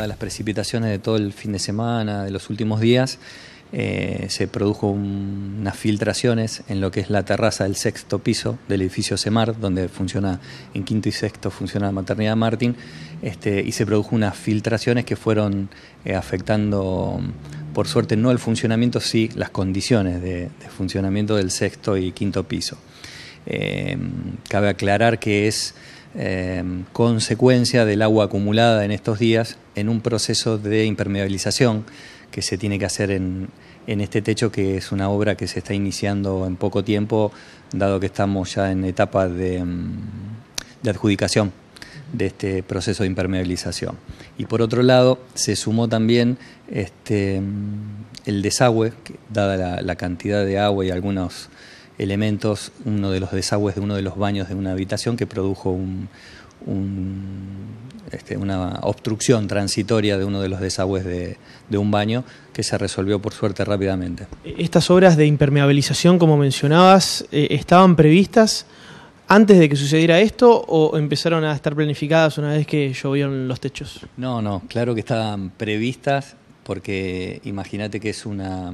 de las precipitaciones de todo el fin de semana, de los últimos días, eh, se produjo unas filtraciones en lo que es la terraza del sexto piso del edificio Semar, donde funciona en quinto y sexto funciona la maternidad Martín, este, y se produjo unas filtraciones que fueron eh, afectando, por suerte, no el funcionamiento, sí las condiciones de, funcionamiento del sexto y quinto piso. Eh, cabe aclarar que es Em, consecuencia del agua acumulada en estos días en un proceso de impermeabilización que se tiene que hacer en, en este techo, que es una obra que se está iniciando en poco tiempo, dado que estamos ya en etapa de, em, adjudicación de este proceso de impermeabilización. Y por otro lado, se sumó también este, em, el desagüe, dada la, cantidad de agua y algunos elementos, uno de los desagües de uno de los baños de una habitación que produjo un, este, una obstrucción transitoria de uno de los desagües de, un baño que se resolvió por suerte rápidamente. Estas obras de impermeabilización, como mencionabas, eh, ¿estaban previstas antes de que sucediera esto o empezaron a estar planificadas una vez que llovieron los techos? No, no, claro que estaban previstas porque imagínate que es una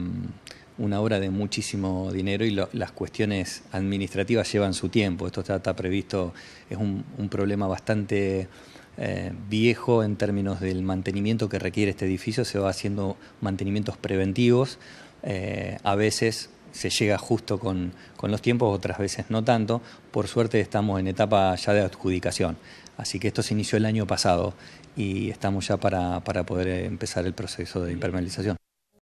una obra de muchísimo dinero y las cuestiones administrativas llevan su tiempo. Esto está, previsto, es un, problema bastante eh, viejo en términos del mantenimiento que requiere este edificio. Se va haciendo mantenimientos preventivos, eh, a veces se llega justo con, los tiempos, otras veces no tanto. Por suerte estamos en etapa ya de adjudicación. Así que esto se inició el año pasado y estamos ya para, para poder empezar el proceso de impermeabilización.